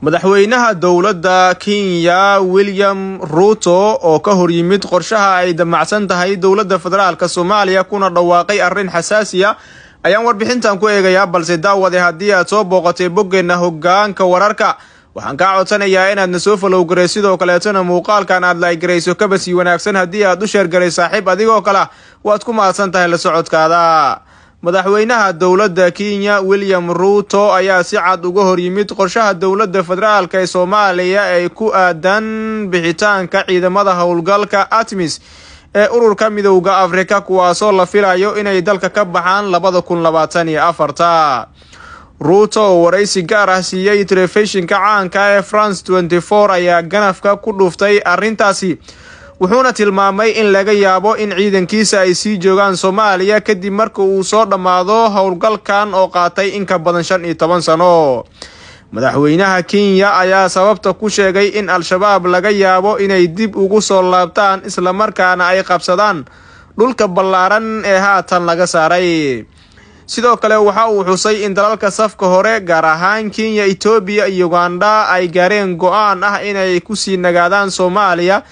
madaxweynaha dowladda kenya william ruuto oo ka hor yimid qorshaha ay damacsan tahay dowladda federaalk soomaaliya kuna dhawaaqay arrin xasaasiya ayaan warbixintan ku eegayaa balse daawade haddii aad soo booqatay boggeenna hoggaanka wararka waxaan kaa codsanayaa inaadna soo falowgaray sidoo kaleetona muuqaalkan aad laayggarayso kabasii wanaagsan haddii aad u sheergaray saaxiib adigoo kale waad ku mahadsan tahay la socodkaada madaxweynaha dowladda kenya william ruto ayaa si cad uga hor yimid qorshaha dowladda federaalk ee soomaaliya ee ku aadan bixitaanka ciidamada howlgalka atmis ee ururka midowda afrika kuwaasoo la filayo inay dalka ka baxaan labada kun labaatan iyo afarta ruuto oo waraysi gaar ah siiyey telefishinka caanka ah ee france twenty four ayaa ganafka ku dhuftay arrintaasi wuxuuna tilmaamay in laga yaabo in ciidankiisa ay sii joogaan soomaaliya kadib marka uu soo dhammaado howlgalkan oo qaatay in ka badan shan iyo toban sano madaxweynaha kenya ayaa sababta ku sheegay in al-shabaab laga yaabo inay dib ugu soo laabtaan islamarkaana ay qabsadaan dhulka ballaaran ee haatan laga saaray sidoo kale waxa uu xusay in dalalka safka hore gaar ahaan kenya etoobiya iyo uganda ay gaareen go-aan ah inay ku sii nagaadaan soomaaliya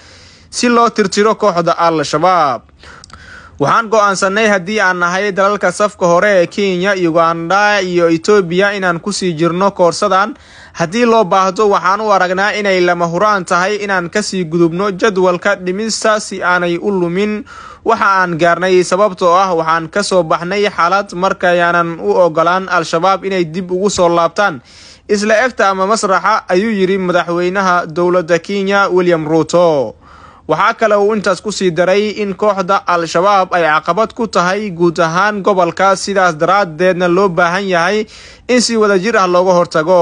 si loo tirtiro kooxda al-shabaab waxaan go'aansanay haddii aan nahay dalalka safka hore ee kenya uganda iyo etoobiya inaan kusii jirno koorsadan haddii loo baahdo waxaan u aragnaa inay lama huraan tahay inaan kasii gudubno jadwalka dhimista si aanay u lumin waxa aan gaarnay sababtoo ah waxaan ka soo baxnay xaalad markayaanan u ogolaan al-shabaab inay dib ugu soo laabtaan isla egta ama masraxa ayuu yidhi madaxweynaha dowladda kenya william ruuto waxaa kale uu intaas ku sii daray in kooxda al-shabaab ay caqabad ku tahay guud ahaan gobolka sidaas daraaddeedna loo baahan yahay in si wadajir ah looga hortago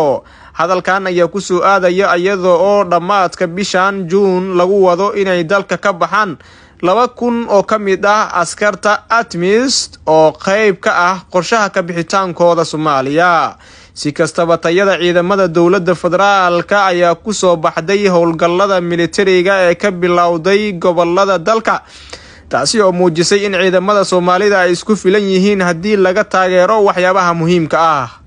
hadalkan ayaa ku soo aadaya iyadoo oo dhammaadka bishan juun lagu wado inay dalka ka baxaan laba kun oo ka mid ah askarta atmist oo qayb ka ah qorshaha ka bixitaankooda soomaaliya si kastaba tayada ciidamada dowladda federaalka ayaa ku soo baxday howlgallada militariga ee ka bilowday gobolada dalka taasi oo muujisay in ciidamada soomaalida ay isku filan yihiin haddii laga taageero waxyaabaha muhiimka ah